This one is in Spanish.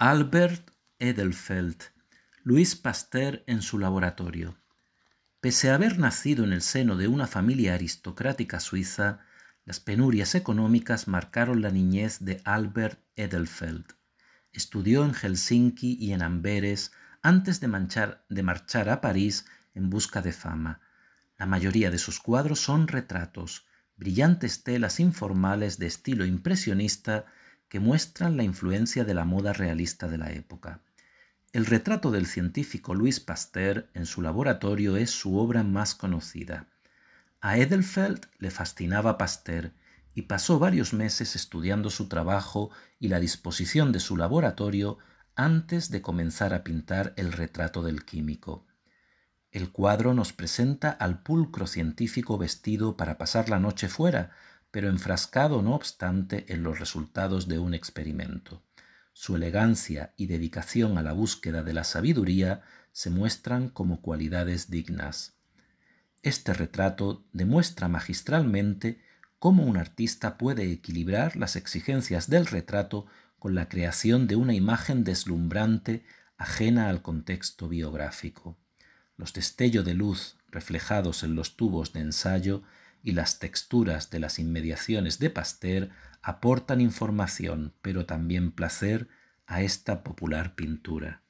Albert Edelfeld, Luis Pasteur en su laboratorio. Pese a haber nacido en el seno de una familia aristocrática suiza, las penurias económicas marcaron la niñez de Albert Edelfeld. Estudió en Helsinki y en Amberes antes de, de marchar a París en busca de fama. La mayoría de sus cuadros son retratos, brillantes telas informales de estilo impresionista que muestran la influencia de la moda realista de la época. El retrato del científico Louis Pasteur en su laboratorio es su obra más conocida. A Edelfeld le fascinaba Pasteur y pasó varios meses estudiando su trabajo y la disposición de su laboratorio antes de comenzar a pintar el retrato del químico. El cuadro nos presenta al pulcro científico vestido para pasar la noche fuera, pero enfrascado no obstante en los resultados de un experimento. Su elegancia y dedicación a la búsqueda de la sabiduría se muestran como cualidades dignas. Este retrato demuestra magistralmente cómo un artista puede equilibrar las exigencias del retrato con la creación de una imagen deslumbrante ajena al contexto biográfico. Los destellos de luz reflejados en los tubos de ensayo y las texturas de las inmediaciones de Pasteur aportan información, pero también placer, a esta popular pintura.